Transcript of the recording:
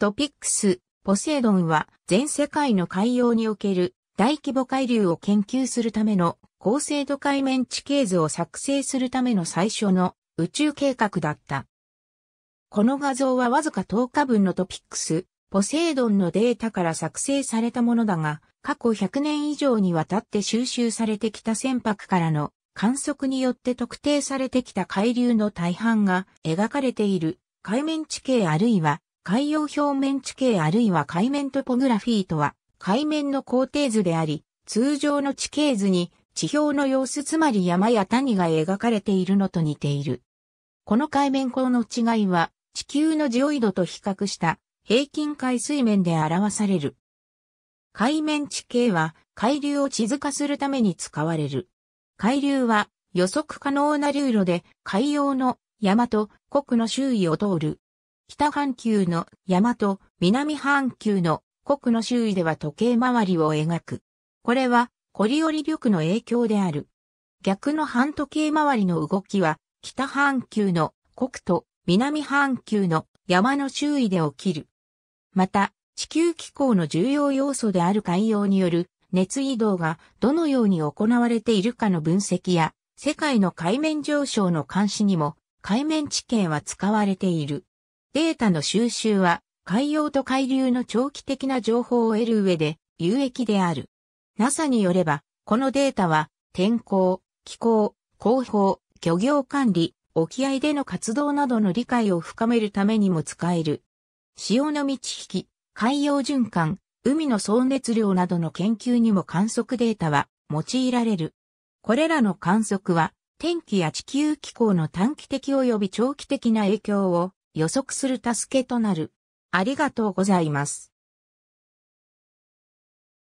トピックス、ポセイドンは全世界の海洋における大規模海流を研究するための高精度海面地形図を作成するための最初の宇宙計画だった。この画像はわずか10日分のトピックス、ポセイドンのデータから作成されたものだが、過去100年以上にわたって収集されてきた船舶からの観測によって特定されてきた海流の大半が描かれている海面地形あるいは海洋表面地形あるいは海面トポグラフィーとは、海面の工程図であり、通常の地形図に地表の様子つまり山や谷が描かれているのと似ている。この海面光の違いは、地球のジオイドと比較した平均海水面で表される。海面地形は海流を地図化するために使われる。海流は予測可能な流路で海洋の山と国の周囲を通る。北半球の山と南半球の国の周囲では時計回りを描く。これはコリオリ力の影響である。逆の半時計回りの動きは北半球の国と南半球の山の周囲で起きる。また、地球気候の重要要素である海洋による熱移動がどのように行われているかの分析や世界の海面上昇の監視にも海面地形は使われている。データの収集は海洋と海流の長期的な情報を得る上で有益である。NASA によれば、このデータは天候、気候、広報、漁業管理、沖合での活動などの理解を深めるためにも使える。潮の満ち引き、海洋循環、海の総熱量などの研究にも観測データは用いられる。これらの観測は天気や地球気候の短期的及び長期的な影響を予測する助けとなる。ありがとうございます。